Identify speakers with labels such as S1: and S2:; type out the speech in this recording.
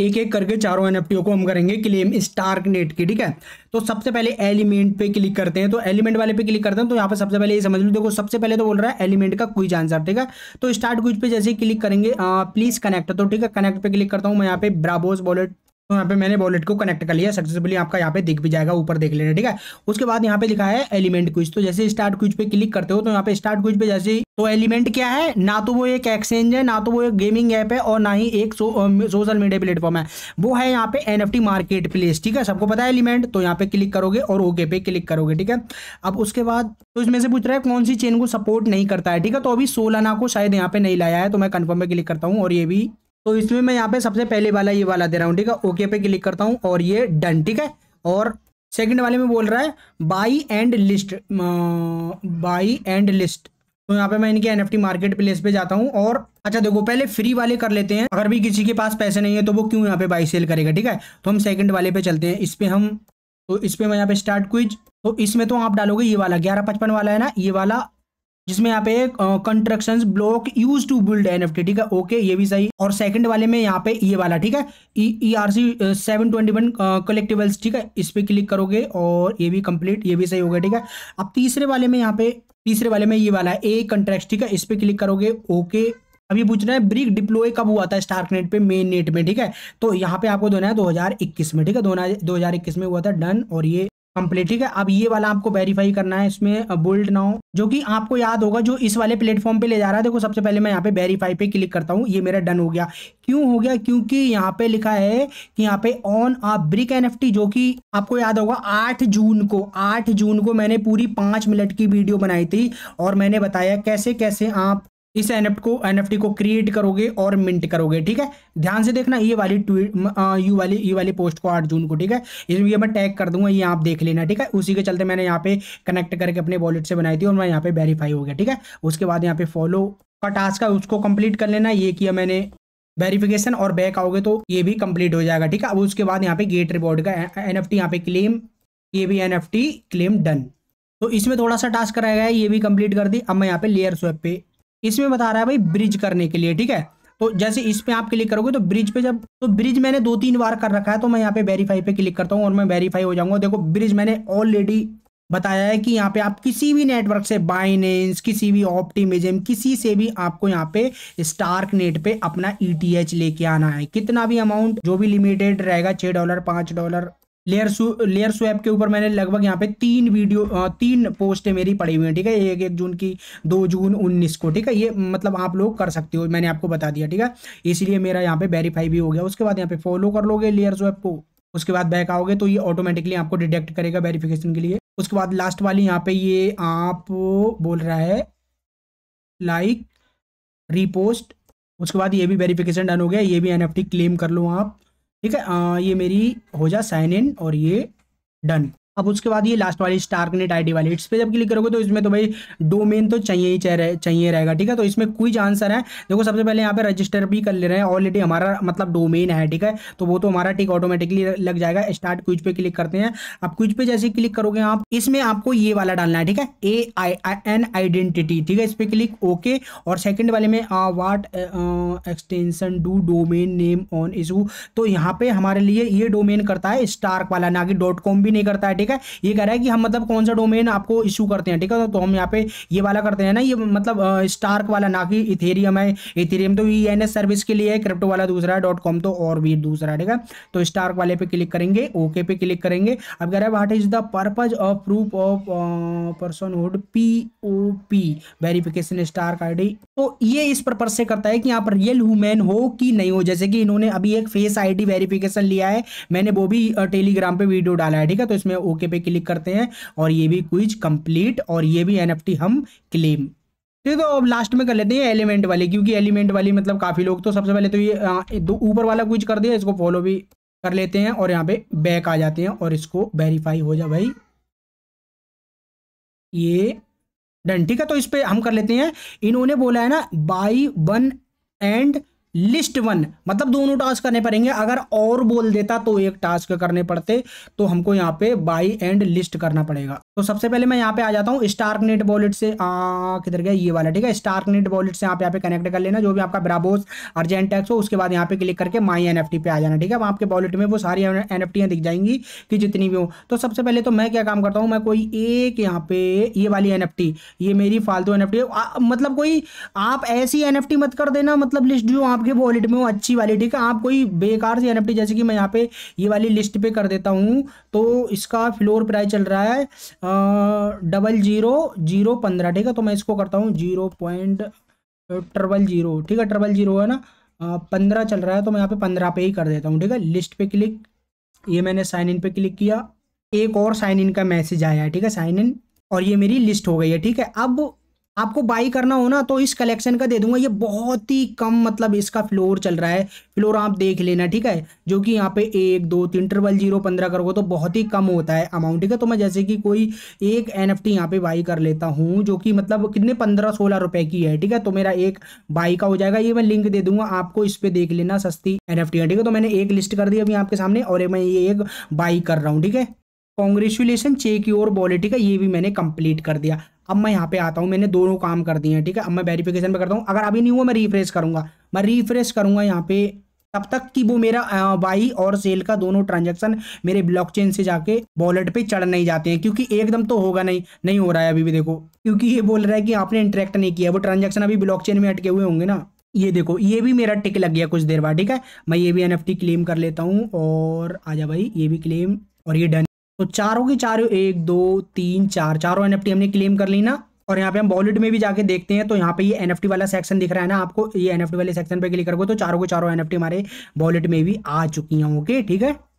S1: एक एक करके चारों एन को हम करेंगे क्लेम स्टार्क नेट की ठीक है तो सबसे पहले एलिमेंट पे क्लिक करते हैं तो एलिमेंट वाले पे क्लिक करते हैं तो यहाँ पे सबसे पहले ये समझ लो देखो सबसे पहले तो बोल रहा है एलिमेंट का क्विज आंसर ठीक है तो स्टार्ट क्विज पे जैसे ही क्लिक करेंगे प्लीज कनेक्ट तो ठीक है कनेक्ट पे क्लिक करता हूँ मैं यहाँ पे ब्राबोस बॉलेट तो यहाँ पे मैंने वॉलेट को कनेक्ट कर लिया सक्सेसफुली आपका यहाँ पे दिख भी जाएगा ऊपर देख लेना ठीक है उसके बाद यहाँ पे लिखा है एलिमेंट क्विज तो जैसे स्टार्ट क्विज पे क्लिक करते हो तो यहाँ पे स्टार्ट क्विज पे जैसे तो एलिमेंट क्या है ना तो वो एक एक्सचेंज है ना तो वो एक गेमिंग ऐप है और ना ही एक सोशल मीडिया प्लेटफॉर्म है वो है यहाँ पे एन मार्केट प्लेस ठीक है सबको पता है एलिमेंट तो यहाँ पे क्लिक करोगे और ओके पे क्लिक करोगे ठीक है अब उसके बाद तो इसमें से पूछ रहा है कौन सी चेन को सपोर्ट नहीं करता है ठीक है तो अभी सोलाना को शायद यहाँ पे नहीं लाया है तो मैं कन्फर्म पे क्लिक करता हूँ और ये भी तो इसमें मैं यहाँ पे सबसे पहले वाला ये वाला दे रहा हूँ ठीक है ओके पे क्लिक करता हूँ और ये डन ठीक है और सेकंड वाले में बोल रहा है buy and list buy and list तो यहाँ पे मैं इनके एन मार्केट प्लेस पे जाता हूँ और अच्छा देखो पहले फ्री वाले कर लेते हैं अगर भी किसी के पास पैसे नहीं है तो वो क्यों यहाँ पे बाई सेल करेगा ठीक है तो हम सेकंड वाले पे चलते हैं इस पे हम तो इस पे मैं यहाँ पे स्टार्ट क्विज तो इसमें तो आप डालोगे ये वाला ग्यारह पचपन वाला है ना ये वाला जिसमें यहाँ पे construction block use to build N F T ठीक है ओके ये भी सही और सेकंड वाले में यहाँ पे ये वाला ठीक है E R C seven twenty one collectibles ठीक है इस पर क्लिक करोगे और ये भी कंप्लीट ये भी सही हो गया ठीक है अब तीसरे वाले में यहाँ पे तीसरे वाले में ये वाला है ए कंट्रैक्ट ठीक है इस पर क्लिक करोगे ओके अभी पूछना है ब्रिक डिप्लॉय कब हुआ था स्टार्क नेट पे मेन नेट में ठीक है तो यहाँ पे आपको दो है 2021 में ठीक है 2021 में हुआ था डन और ये कंप्लीट ठीक है अब ये वाला आपको वेरीफाई करना है इसमें बोल्ड नाउ जो कि आपको याद होगा जो इस वाले प्लेटफॉर्म पे ले जा रहा है देखो सबसे पहले मैं यहाँ पे वेरीफाई पे क्लिक करता हूँ ये मेरा डन हो गया क्यों हो गया क्योंकि यहाँ पे लिखा है कि यहाँ पे ऑन अ ब्रिक एन जो कि आपको याद होगा आठ जून को आठ जून को मैंने पूरी पांच मिनट की वीडियो बनाई थी और मैंने बताया कैसे कैसे आप इस एन को एन को क्रिएट करोगे और मिंट करोगे ठीक है ध्यान से देखना ये वाली ट्वीट यू वाली यू वाली पोस्ट को आठ जून को ठीक है इसमें ये मैं टैग कर दूंगा ये आप देख लेना ठीक है उसी के चलते मैंने यहाँ पे कनेक्ट करके अपने वॉलेट से बनाई थी और मैं यहाँ पे वेरीफाई हो गया ठीक है उसके बाद यहाँ पे फॉलो का टास्क है उसको कंप्लीट कर लेना ये किया मैंने वेरिफिकेशन और बैक आओगे तो ये भी कंप्लीट हो जाएगा ठीक है अब उसके बाद यहाँ पे गेट रिबॉर्ड का एन एफ यहाँ पे क्लेम ये भी एन क्लेम डन तो इसमें थोड़ा सा टास्क कराया गया है ये भी कंप्लीट कर दी अब मैं यहाँ पे लेयर स्वेप पे इसमें बता रहा है भाई ब्रिज करने के लिए ठीक है तो जैसे इस पे आप क्लिक करोगे तो ब्रिज पे जब तो ब्रिज मैंने दो तीन बार कर रखा है तो मैं यहाँ पे वेरीफाई पे क्लिक करता हूँ और मैं वेरीफाई हो जाऊंगा देखो ब्रिज मैंने ऑलरेडी बताया है कि यहाँ पे आप किसी भी नेटवर्क से बाइनेंस किसी भी ऑप्टिमिजम किसी से भी आपको यहाँ पे स्टार्क नेट पे अपना ईटीएच e लेके आना है कितना भी अमाउंट जो भी लिमिटेड रहेगा छः डॉलर पाँच डॉलर लेयर लेयर स्वैप के ऊपर मैंने लगभग यहाँ पे तीन वीडियो तीन पोस्टें मेरी पड़ी हुई हैं ठीक है एक एक जून की दो जून उन्नीस को ठीक है ये मतलब आप लोग कर सकते हो मैंने आपको बता दिया ठीक है इसलिए मेरा यहाँ पे वेरीफाई भी हो गया उसके बाद यहाँ पे फॉलो कर लोगे लेयर स्वैप को उसके बाद बैक आओगे तो ये ऑटोमेटिकली आपको डिटेक्ट करेगा वेरिफिकेशन के लिए उसके बाद लास्ट वाली यहाँ पे ये आप बोल रहा है लाइक रिपोस्ट उसके बाद ये भी वेरिफिकेशन डन हो गया ये भी एनएफटी क्लेम कर लो आप ठीक है आ, ये मेरी हो जा साइन इन और ये डन अब उसके बाद ये लास्ट वाली स्टार्कनेट आईडी वाली इट्स पे जब क्लिक करोगे तो इसमें तो भाई डोमेन तो चाहिए ही चाहिए रहेगा ठीक है तो इसमें क्विज आंसर है देखो सबसे पहले यहाँ पे रजिस्टर भी कर ले रहे हैं ऑलरेडी हमारा मतलब डोमेन है ठीक है तो वो तो हमारा टिक ऑटोमेटिकली लग जाएगा स्टार्ट क्विज पे क्लिक करते हैं अब क्विज पे जैसे क्लिक करोगे आप इसमें आपको ये वाला डालना है ठीक है ए आई एन आइडेंटिटी ठीक है इस पर क्लिक ओके और सेकेंड वाले में what extension do domain name on issue तो यहाँ पे हमारे लिए ये डोमेन करता है स्टार्क वाला ना कि डॉट कॉम भी नहीं करता है ठीक है ये कह रहा है कि हम मतलब कौन सा डोमेन आपको इशू करते हैं ठीक है तो, तो हम यहाँ पे ये वाला करते हैं ना ये मतलब स्टार्क वाला ना कि इथेरियम है इथेरियम तो ई एन एस सर्विस के लिए है क्रिप्टो वाला दूसरा है डॉट कॉम तो और भी दूसरा ठीक है तो स्टार्क वाले पे क्लिक करेंगे ओके पे क्लिक करेंगे अब कह रहा है what is the purpose of proof of person personhood P O P verification stark ID तो ये इस पर्पज से करता है कि आप रियल ह्यूमन हो कि नहीं हो जैसे कि इन्होंने अभी एक फेस आईडी वेरिफिकेशन लिया है मैंने वो भी टेलीग्राम पे वीडियो डाला है ठीक है तो इसमें ओके पे क्लिक करते हैं और ये भी क्विज कंप्लीट और ये भी एन हम क्लेम ठीक तो अब लास्ट में कर लेते हैं एलिमेंट वाले क्योंकि एलिमेंट वाली मतलब काफ़ी लोग तो सबसे पहले तो ये दो ऊपर वाला क्विज कर दिया इसको फॉलो भी कर लेते हैं और यहाँ पे बैक आ जाते हैं और इसको वेरीफाई हो जाए भाई ये डन ठीक है तो इस पर हम कर लेते हैं इन्होंने बोला है ना by one and list one मतलब दोनों टास्क करने पड़ेंगे अगर और बोल देता तो एक टास्क करने पड़ते तो हमको यहाँ पे बाई एंड लिस्ट करना पड़ेगा तो सबसे पहले मैं यहाँ पे आ जाता हूँ नेट वॉलेट से किधर गया ये वाला ठीक है स्टार्कनेट वॉलेट से आप यहाँ पे कनेक्ट कर लेना जो भी आपका ब्राबोस अर्जेंट टैक्स हो उसके बाद यहाँ पे क्लिक करके माई एन पे आ जाना ठीक है आपके वॉलेट में वो सारी एन दिख जाएंगी कि जितनी भी हो तो सबसे पहले तो मैं क्या काम करता हूँ मैं कोई एक यहाँ पे ये वाली एन ये मेरी फालतू एन मतलब कोई आप ऐसी एन मत कर देना मतलब लिस्ट जो आप आपके वॉलेट में हो अच्छी वाली ठीक है आप कोई बेकार सी एन जैसे कि मैं यहाँ पे ये वाली लिस्ट पे कर देता हूँ तो इसका फ्लोर प्राइस चल रहा है डबल जीरो जीरो पंद्रह ठीक है तो मैं इसको करता हूँ जीरो पॉइंट ट्रबल जीरो ठीक है ट्रबल जीरो है ना पंद्रह चल रहा है तो मैं यहाँ पे पंद्रह पे ही कर देता हूँ ठीक है लिस्ट पे क्लिक ये मैंने साइन इन पे क्लिक किया एक और साइन इन का मैसेज आया है ठीक है साइन इन और ये मेरी लिस्ट हो गई है ठीक है अब आपको बाई करना हो ना तो इस कलेक्शन का दे दूंगा ये बहुत ही कम मतलब इसका फ्लोर चल रहा है फ्लोर आप देख लेना ठीक है जो कि यहाँ पे एक दो तीन ट्रिपल जीरो पंद्रह करोगे तो बहुत ही कम होता है अमाउंट ठीक है तो मैं जैसे कि कोई एक एन एफ टी यहाँ पे बाई कर लेता हूँ जो कि मतलब कितने पंद्रह सोलह रुपए की है ठीक है तो मेरा एक बाई का हो जाएगा ये मैं लिंक दे दूंगा आपको इस पर देख लेना सस्ती एन एफ टी है ठीक है तो मैंने एक लिस्ट कर दी अभी आपके सामने और मैं ये एक बाई कर रहा हूँ ठीक है कॉन्ग्रेचुलेसन चेक योर बॉलेट ठीक है ये भी मैंने कंप्लीट कर दिया अब मैं यहाँ पे आता हूँ मैंने दोनों काम कर दिए हैं ठीक है अब मैं वेरिफिकेशन पे करता हूँ अगर अभी नहीं हुआ मैं रिफ्रेश करूँगा मैं रिफ्रेश करूँगा यहाँ पे तब तक कि वो मेरा बाई और सेल का दोनों ट्रांजैक्शन मेरे ब्लॉकचेन से जाके वॉलेट पे चढ़ नहीं जाते हैं क्योंकि एकदम तो होगा नहीं नहीं हो रहा है अभी भी देखो क्योंकि ये बोल रहा है कि आपने इंटरेक्ट नहीं किया वो ट्रांजैक्शन अभी ब्लॉकचेन में अटके हुए होंगे ना ये देखो ये भी मेरा टिक लग गया कुछ देर बाद ठीक है मैं ये भी एन क्लेम कर लेता हूँ और आ भाई ये भी क्लेम और ये डन तो चारों की चारों एक दो तीन चार चारों एन हमने क्लेम कर ली ना और यहाँ पे हम वॉलेट में भी जाके देखते हैं तो यहाँ पे ये एन वाला सेक्शन दिख रहा है ना आपको ये एन वाले सेक्शन पे क्लिक करोगे तो चारों के चारों एन हमारे वॉलेट में भी आ चुकी हैं ओके ठीक है